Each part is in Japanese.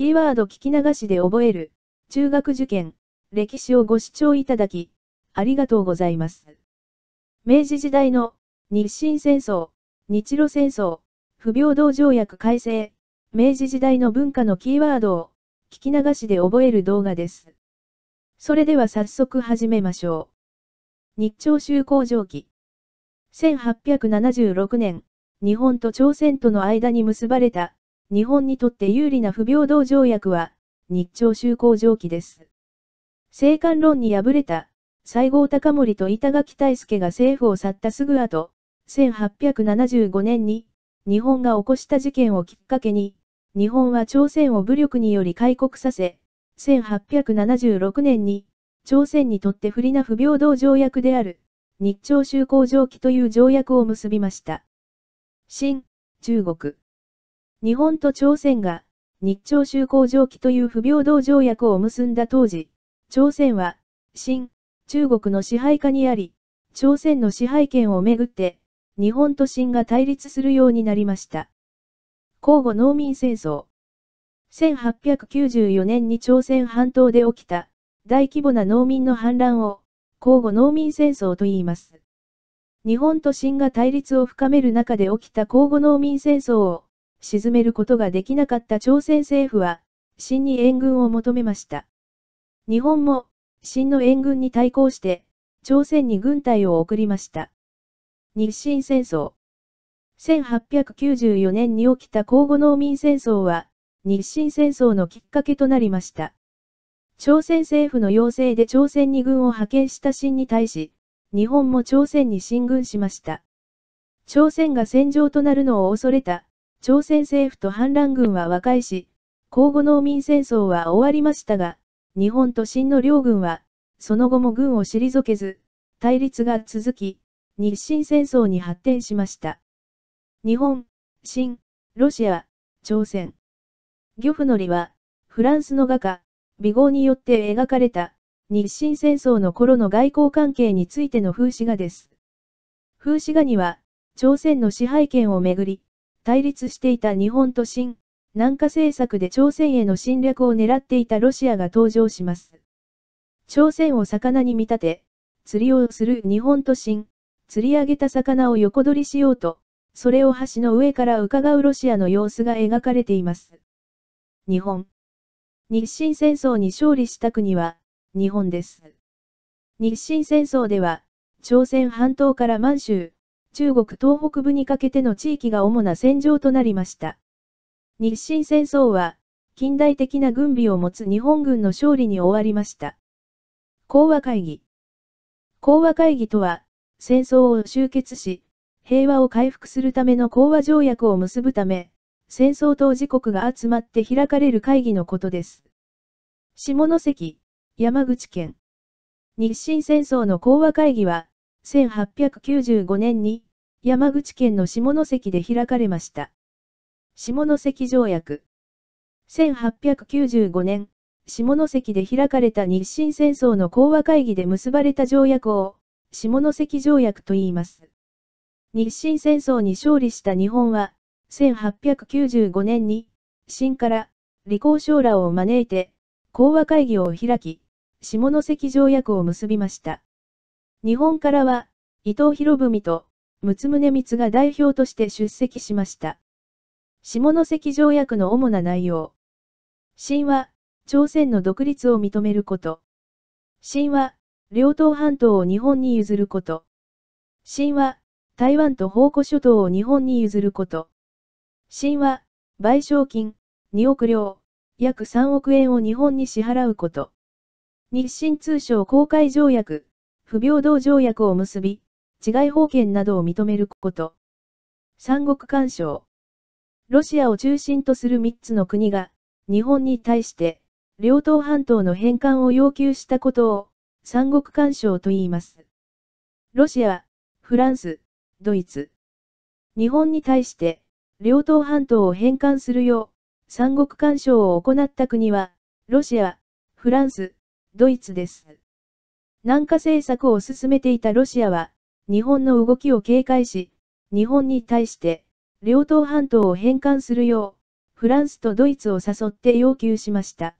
キーワード聞き流しで覚える、中学受験、歴史をご視聴いただき、ありがとうございます。明治時代の日清戦争、日露戦争、不平等条約改正、明治時代の文化のキーワードを聞き流しで覚える動画です。それでは早速始めましょう。日朝修好条記。1876年、日本と朝鮮との間に結ばれた日本にとって有利な不平等条約は、日朝修好条記です。政官論に敗れた、西郷隆盛と板垣大輔が政府を去ったすぐ後、1875年に、日本が起こした事件をきっかけに、日本は朝鮮を武力により開国させ、1876年に、朝鮮にとって不利な不平等条約である、日朝修好条記という条約を結びました。新、中国。日本と朝鮮が、日朝修好条規という不平等条約を結んだ当時、朝鮮は、新、中国の支配下にあり、朝鮮の支配権をめぐって、日本と清が対立するようになりました。交互農民戦争。1894年に朝鮮半島で起きた、大規模な農民の反乱を、交互農民戦争と言います。日本と清が対立を深める中で起きた交互農民戦争を、沈めることができなかった朝鮮政府は、新に援軍を求めました。日本も、新の援軍に対抗して、朝鮮に軍隊を送りました。日清戦争。1894年に起きた交互農民戦争は、日清戦争のきっかけとなりました。朝鮮政府の要請で朝鮮に軍を派遣した新に対し、日本も朝鮮に進軍しました。朝鮮が戦場となるのを恐れた、朝鮮政府と反乱軍は和解し、交互農民戦争は終わりましたが、日本と清の両軍は、その後も軍を退けず、対立が続き、日清戦争に発展しました。日本、清、ロシア、朝鮮。漁夫のりは、フランスの画家、美号によって描かれた、日清戦争の頃の外交関係についての風刺画です。風刺画には、朝鮮の支配権をめぐり、対立していた日本と新、南下政策で朝鮮への侵略を狙っていたロシアが登場します。朝鮮を魚に見立て、釣りをする日本と新、釣り上げた魚を横取りしようと、それを橋の上から伺うロシアの様子が描かれています。日本。日清戦争に勝利した国は、日本です。日清戦争では、朝鮮半島から満州、中国東北部にかけての地域が主な戦場となりました。日清戦争は、近代的な軍備を持つ日本軍の勝利に終わりました。講和会議。講和会議とは、戦争を終結し、平和を回復するための講和条約を結ぶため、戦争当事国が集まって開かれる会議のことです。下関、山口県。日清戦争の講和会議は、1895年に山口県の下関で開かれました。下関条約。1895年、下関で開かれた日清戦争の講和会議で結ばれた条約を、下関条約と言います。日清戦争に勝利した日本は、1895年に、新から李光将らを招いて、講和会議を開き、下関条約を結びました。日本からは、伊藤博文と、六宗光が代表として出席しました。下関条約の主な内容。神話、朝鮮の独立を認めること。神話、両島半島を日本に譲ること。神話、台湾と宝庫諸島を日本に譲ること。神話、賠償金、2億両、約3億円を日本に支払うこと。日清通商公開条約、不平等条約を結び、治外法権などを認めること。三国干渉。ロシアを中心とする3つの国が、日本に対して、両党半島の返還を要求したことを、三国干渉と言います。ロシア、フランス、ドイツ。日本に対して、両党半島を返還するよう、三国干渉を行った国は、ロシア、フランス、ドイツです。南下政策を進めていたロシアは、日本の動きを警戒し、日本に対して、両党半島を返還するよう、フランスとドイツを誘って要求しました。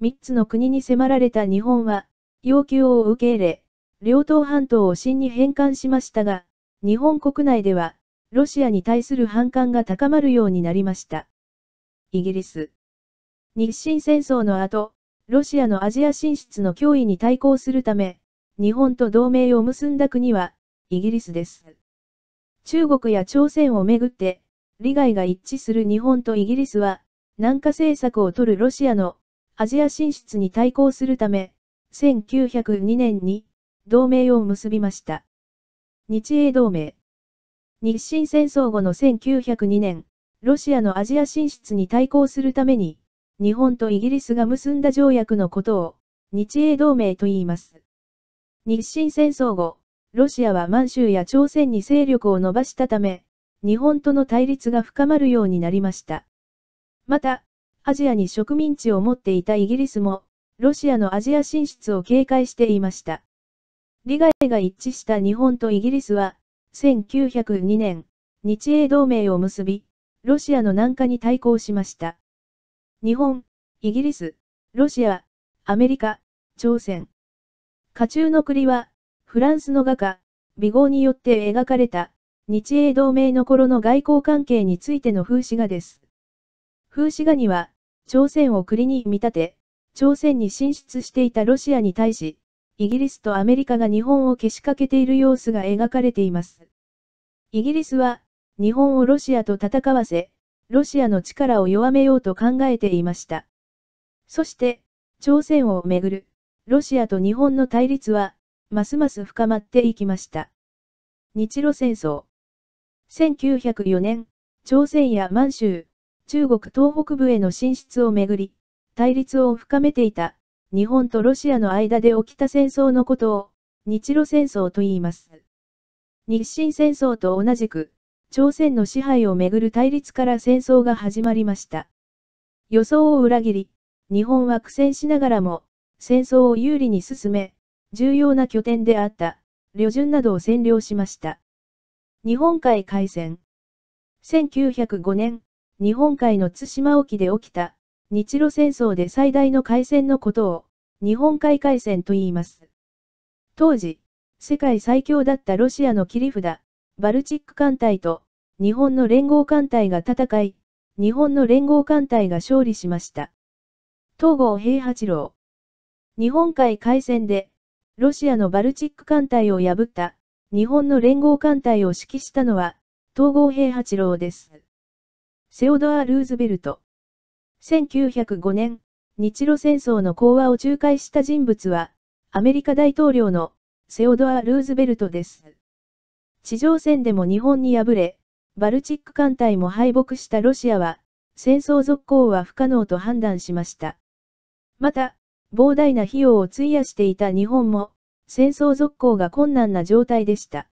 三つの国に迫られた日本は、要求を受け入れ、両党半島を真に返還しましたが、日本国内では、ロシアに対する反感が高まるようになりました。イギリス。日清戦争の後、ロシアのアジア進出の脅威に対抗するため、日本と同盟を結んだ国は、イギリスです。中国や朝鮮をめぐって、利害が一致する日本とイギリスは、南下政策を取るロシアのアジア進出に対抗するため、1902年に同盟を結びました。日英同盟。日清戦争後の1902年、ロシアのアジア進出に対抗するために、日本とイギリスが結んだ条約のことを、日英同盟と言います。日清戦争後、ロシアは満州や朝鮮に勢力を伸ばしたため、日本との対立が深まるようになりました。また、アジアに植民地を持っていたイギリスも、ロシアのアジア進出を警戒していました。利害が一致した日本とイギリスは、1902年、日英同盟を結び、ロシアの南下に対抗しました。日本、イギリス、ロシア、アメリカ、朝鮮。家中の栗は、フランスの画家、美号によって描かれた、日英同盟の頃の外交関係についての風刺画です。風刺画には、朝鮮を栗に見立て、朝鮮に進出していたロシアに対し、イギリスとアメリカが日本をけしかけている様子が描かれています。イギリスは、日本をロシアと戦わせ、ロシアの力を弱めようと考えていました。そして、朝鮮をめぐる、ロシアと日本の対立は、ますます深まっていきました。日露戦争。1904年、朝鮮や満州、中国東北部への進出をめぐり、対立を深めていた、日本とロシアの間で起きた戦争のことを、日露戦争と言います。日清戦争と同じく、朝鮮の支配をめぐる対立から戦争が始まりました。予想を裏切り、日本は苦戦しながらも、戦争を有利に進め、重要な拠点であった、旅順などを占領しました。日本海海戦。1905年、日本海の対馬沖で起きた、日露戦争で最大の海戦のことを、日本海海戦と言います。当時、世界最強だったロシアの切り札、バルチック艦隊と日本の連合艦隊が戦い、日本の連合艦隊が勝利しました。東郷平八郎。日本海海戦で、ロシアのバルチック艦隊を破った日本の連合艦隊を指揮したのは、東郷平八郎です。セオドア・ルーズベルト。1905年、日露戦争の講和を仲介した人物は、アメリカ大統領のセオドア・ルーズベルトです。地上戦でも日本に敗れ、バルチック艦隊も敗北したロシアは、戦争続行は不可能と判断しました。また、膨大な費用を費やしていた日本も、戦争続行が困難な状態でした。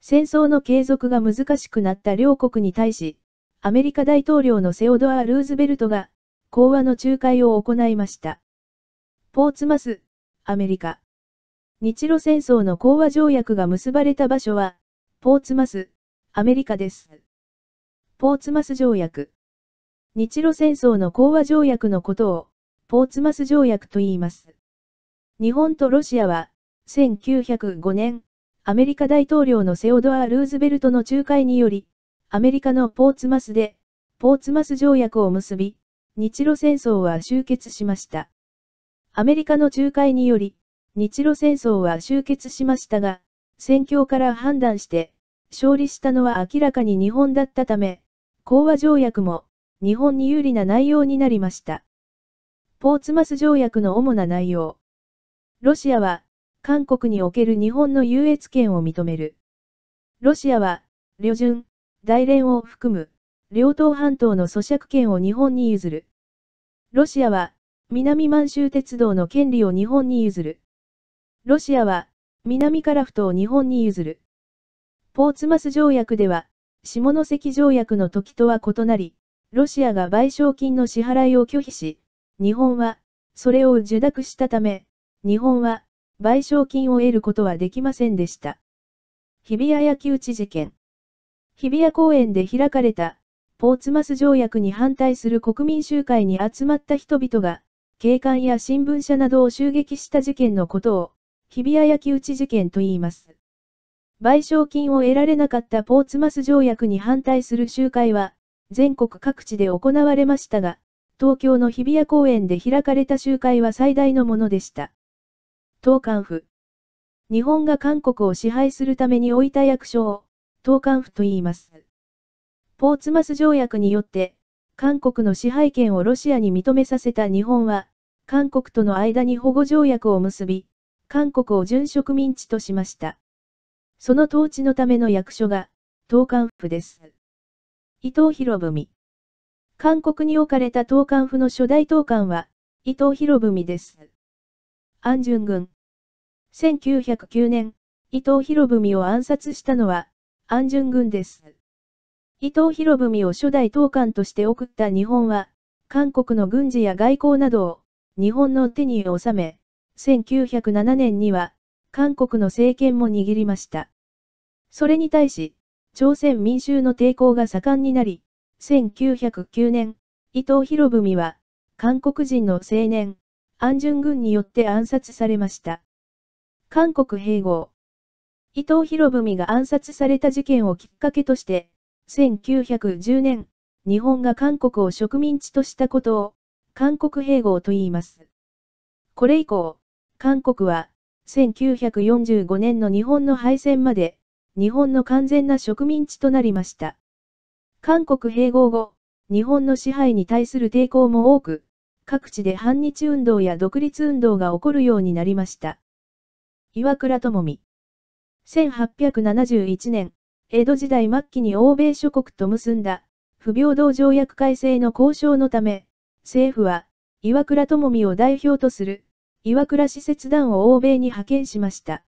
戦争の継続が難しくなった両国に対し、アメリカ大統領のセオドア・ルーズベルトが、講和の仲介を行いました。ポーツマス、アメリカ。日露戦争の講和条約が結ばれた場所は、ポーツマス、アメリカです。ポーツマス条約。日露戦争の講和条約のことを、ポーツマス条約と言います。日本とロシアは、1905年、アメリカ大統領のセオドア・ルーズベルトの仲介により、アメリカのポーツマスで、ポーツマス条約を結び、日露戦争は終結しました。アメリカの仲介により、日露戦争は終結しましたが、戦況から判断して、勝利したのは明らかに日本だったため、講和条約も、日本に有利な内容になりました。ポーツマス条約の主な内容。ロシアは、韓国における日本の優越権を認める。ロシアは、旅順、大連を含む、両党半島の咀嚼権を日本に譲る。ロシアは、南満州鉄道の権利を日本に譲る。ロシアは、南樺太を日本に譲る。ポーツマス条約では、下関条約の時とは異なり、ロシアが賠償金の支払いを拒否し、日本は、それを受諾したため、日本は、賠償金を得ることはできませんでした。日比谷焼き打ち事件。日比谷公園で開かれた、ポーツマス条約に反対する国民集会に集まった人々が、警官や新聞社などを襲撃した事件のことを、日比谷焼討事件と言います。賠償金を得られなかったポーツマス条約に反対する集会は、全国各地で行われましたが、東京の日比谷公園で開かれた集会は最大のものでした。東韓府。日本が韓国を支配するために置いた役所を、東韓府と言います。ポーツマス条約によって、韓国の支配権をロシアに認めさせた日本は、韓国との間に保護条約を結び、韓国を準植民地としました。その統治のための役所が、東韓府です。伊藤博文。韓国に置かれた東韓府の初代東韓は、伊藤博文です。安順軍。1909年、伊藤博文を暗殺したのは、安順軍です。伊藤博文を初代東韓として送った日本は、韓国の軍事や外交などを、日本の手に収め、1907年には、韓国の政権も握りました。それに対し、朝鮮民衆の抵抗が盛んになり、1909年、伊藤博文は、韓国人の青年、安順軍によって暗殺されました。韓国併合。伊藤博文が暗殺された事件をきっかけとして、1910年、日本が韓国を植民地としたことを、韓国併合と言います。これ以降、韓国は、1945年の日本の敗戦まで、日本の完全な植民地となりました。韓国併合後、日本の支配に対する抵抗も多く、各地で反日運動や独立運動が起こるようになりました。岩倉智美。1871年、江戸時代末期に欧米諸国と結んだ、不平等条約改正の交渉のため、政府は、岩倉智美を代表とする、岩倉使節団を欧米に派遣しました。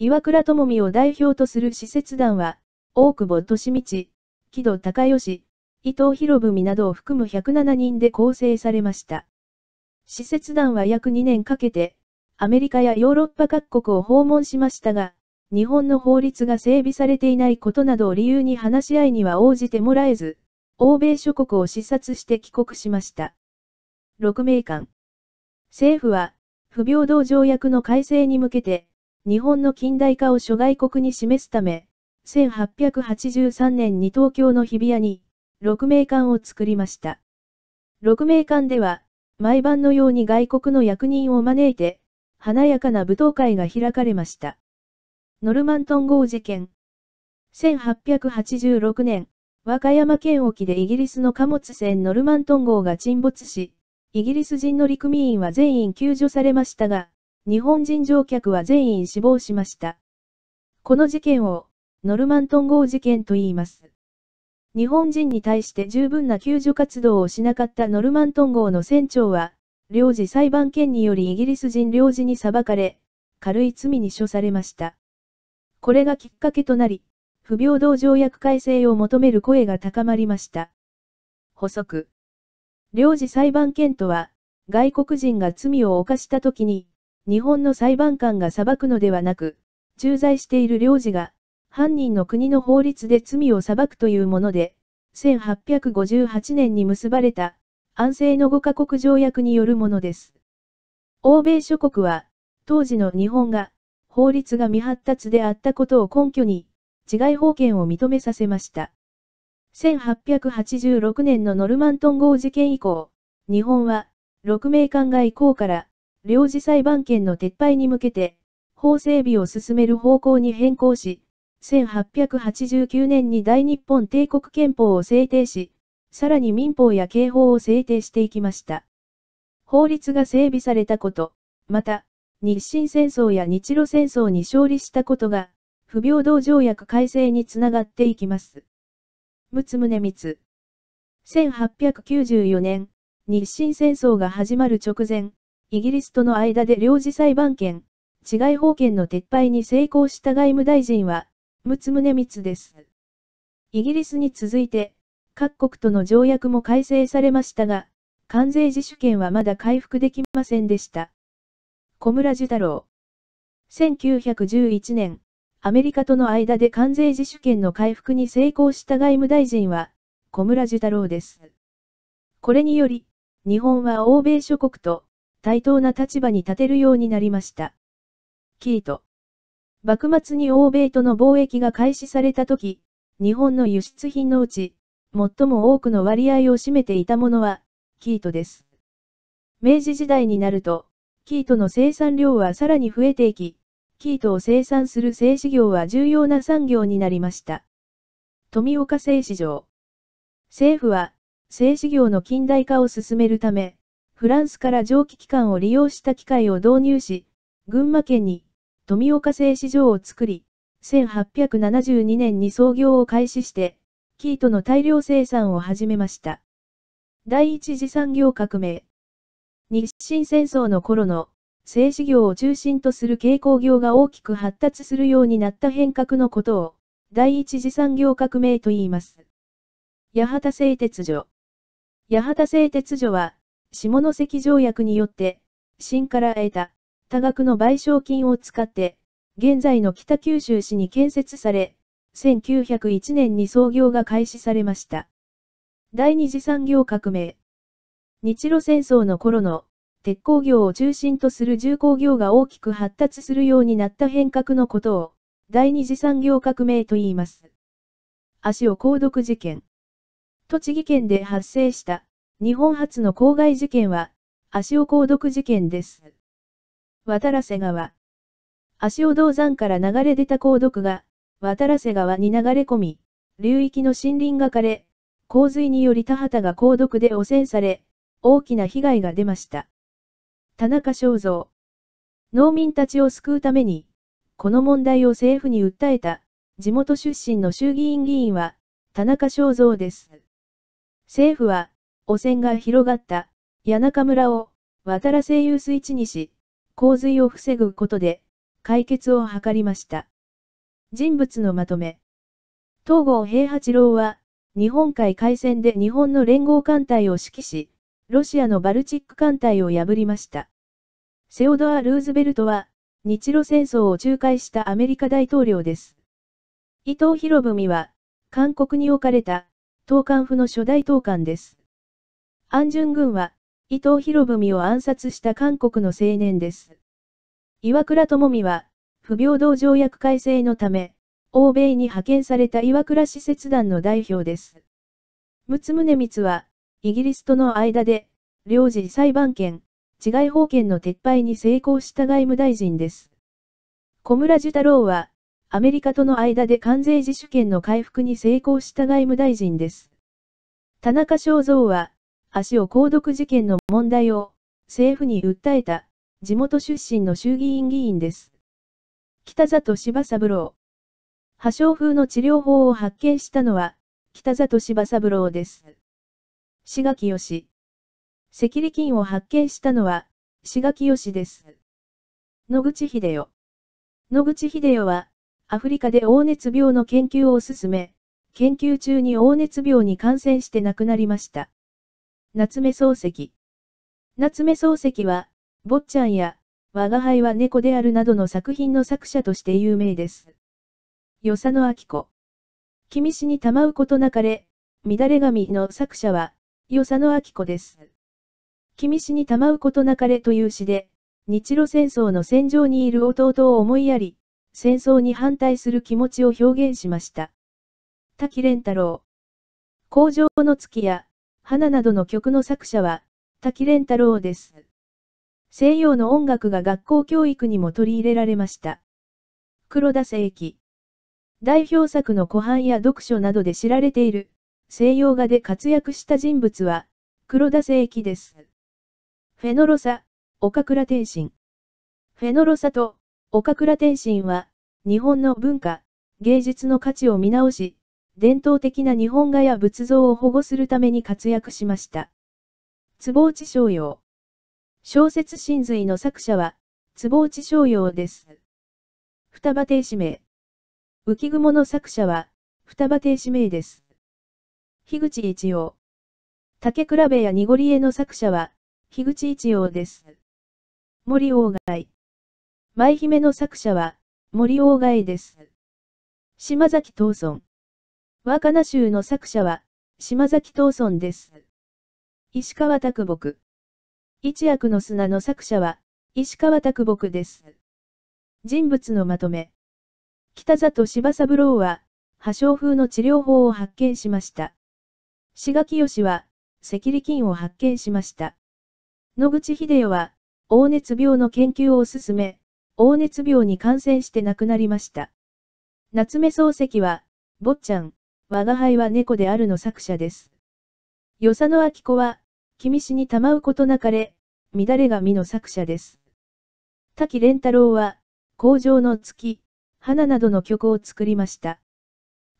岩倉智美を代表とする使節団は、大久保利道、木戸孝義、伊藤博文などを含む107人で構成されました。使節団は約2年かけて、アメリカやヨーロッパ各国を訪問しましたが、日本の法律が整備されていないことなどを理由に話し合いには応じてもらえず、欧米諸国を視察して帰国しました。6名間。政府は、不平等条約の改正に向けて、日本の近代化を諸外国に示すため、1883年に東京の日比谷に、六名館を作りました。六名館では、毎晩のように外国の役人を招いて、華やかな舞踏会が開かれました。ノルマントン号事件。1886年、和歌山県沖でイギリスの貨物船ノルマントン号が沈没し、イギリス人の陸員は全員救助されましたが、日本人乗客は全員死亡しました。この事件を、ノルマントン号事件と言います。日本人に対して十分な救助活動をしなかったノルマントン号の船長は、領事裁判権によりイギリス人領事に裁かれ、軽い罪に処されました。これがきっかけとなり、不平等条約改正を求める声が高まりました。補足。領事裁判権とは、外国人が罪を犯した時に、日本の裁判官が裁くのではなく、駐在している領事が、犯人の国の法律で罪を裁くというもので、1858年に結ばれた、安政の5カ国条約によるものです。欧米諸国は、当時の日本が、法律が未発達であったことを根拠に、治外法権を認めさせました。1886年のノルマントン号事件以降、日本は、6名艦外交から、領事裁判権の撤廃に向けて、法整備を進める方向に変更し、1889年に大日本帝国憲法を制定し、さらに民法や刑法を制定していきました。法律が整備されたこと、また、日清戦争や日露戦争に勝利したことが、不平等条約改正につながっていきます。陸奥宗光。1894年、日清戦争が始まる直前、イギリスとの間で領事裁判権、治外法権の撤廃に成功した外務大臣は、陸奥宗光です。イギリスに続いて、各国との条約も改正されましたが、関税自主権はまだ回復できませんでした。小村寿太郎。1911年、アメリカとの間で関税自主権の回復に成功した外務大臣は、小村寿太郎です。これにより、日本は欧米諸国と対等な立場に立てるようになりました。キート。幕末に欧米との貿易が開始された時、日本の輸出品のうち、最も多くの割合を占めていたものは、キートです。明治時代になると、キートの生産量はさらに増えていき、生糸を生産する製紙業は重要な産業になりました。富岡製糸場。政府は、製紙業の近代化を進めるため、フランスから蒸気機関を利用した機械を導入し、群馬県に、富岡製糸場を作り、1872年に創業を開始して、キートの大量生産を始めました。第一次産業革命。日清戦争の頃の製紙業を中心とする軽工業が大きく発達するようになった変革のことを、第一次産業革命と言います。八幡製鉄所。八幡製鉄所は、下関条約によって、新から得た多額の賠償金を使って、現在の北九州市に建設され、1901年に創業が開始されました。第二次産業革命。日露戦争の頃の鉄鋼業を中心とする重工業が大きく発達するようになった変革のことを、第二次産業革命と言います。足尾鉱毒事件。栃木県で発生した日本初の公害事件は、足尾鉱毒事件です。渡良瀬川。足尾銅山から流れ出た鉱毒が、渡良瀬川に流れ込み、流域の森林が枯れ、洪水により田畑が鉱毒で汚染され、大きな被害が出ました。田中正造。農民たちを救うために、この問題を政府に訴えた、地元出身の衆議院議員は、田中正造です。政府は、汚染が広がった、谷中村を、渡良瀬遊水地にし、洪水を防ぐことで、解決を図りました。人物のまとめ。東郷平八郎は、日本海海戦で日本の連合艦隊を指揮し、ロシアのバルチック艦隊を破りました。セオドア・ルーズベルトは、日露戦争を仲介したアメリカ大統領です。伊藤博文は、韓国に置かれた、東韓府の初代東韓です。安順軍は、伊藤博文を暗殺した韓国の青年です。岩倉智美は、不平等条約改正のため、欧米に派遣された岩倉使節団の代表です。六宗光は、イギリスとの間で、領事裁判権、治外法権の撤廃に成功した外務大臣です。小村寿太郎は、アメリカとの間で関税自主権の回復に成功した外務大臣です。田中正造は、足を鉱毒事件の問題を、政府に訴えた、地元出身の衆議院議員です。北里柴三郎。破傷風の治療法を発見したのは、北里柴三郎です。志賀清。赤痢菌を発見したのは、志よしです。野口秀代。野口秀代は、アフリカで黄熱病の研究を進め、研究中に黄熱病に感染して亡くなりました。夏目漱石。夏目漱石は、坊ちゃんや、我が輩は猫であるなどの作品の作者として有名です。与謝野明子。君死にたまうことなかれ、乱れ髪の作者は、与謝野明子です。君死にたまうことなかれという詩で、日露戦争の戦場にいる弟を思いやり、戦争に反対する気持ちを表現しました。滝蓮太郎。工場の月や、花などの曲の作者は、滝蓮太郎です。西洋の音楽が学校教育にも取り入れられました。黒田聖輝。代表作の湖畔や読書などで知られている、西洋画で活躍した人物は、黒田聖域です。フェノロサ、岡倉天心。フェノロサと岡倉天心は、日本の文化、芸術の価値を見直し、伝統的な日本画や仏像を保護するために活躍しました。坪内逍遥。小説真髄の作者は、坪内逍遥です。双葉亭氏名。浮雲の作者は、双葉亭氏名です。樋口一葉。竹比べや濁り絵の作者は、樋口一葉です。森鴎外。舞姫の作者は、森鴎外です。島崎藤村。若菜衆集の作者は、島崎藤村です。石川拓木。一役の砂の作者は、石川拓木です。人物のまとめ。北里柴三郎は、破傷風の治療法を発見しました。志賀清は、赤痢菌を発見しました。野口秀代は、黄熱病の研究を進め、黄熱病に感染して亡くなりました。夏目漱石は、坊ちゃん、吾輩は猫であるの作者です。与謝野明子は、君死にたまうことなかれ、乱れ髪の作者です。滝蓮太郎は、工場の月、花などの曲を作りました。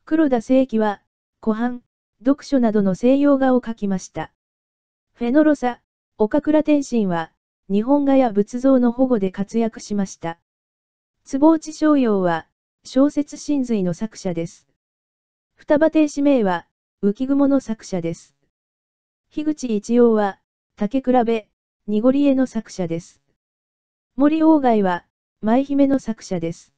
黒田清輝は、湖畔、読書などの西洋画を描きました。フェノロサ、岡倉天心は、日本画や仏像の保護で活躍しました。坪内逍遥は、小説真髄の作者です。双葉天使名は、浮雲の作者です。樋口一葉は、竹比べ、濁り絵の作者です。森鴎外は、舞姫の作者です。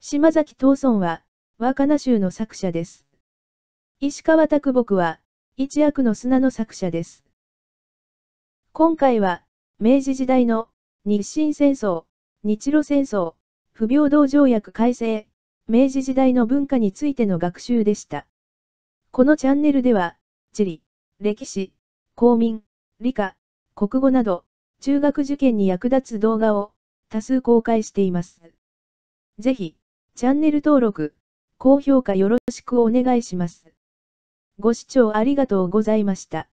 島崎藤村は、和歌名集の作者です。石川拓木は、一役の砂の作者です。今回は、明治時代の、日清戦争、日露戦争、不平等条約改正、明治時代の文化についての学習でした。このチャンネルでは、地理、歴史、公民、理科、国語など、中学受験に役立つ動画を多数公開しています。ぜひ、チャンネル登録、高評価よろしくお願いします。ご視聴ありがとうございました。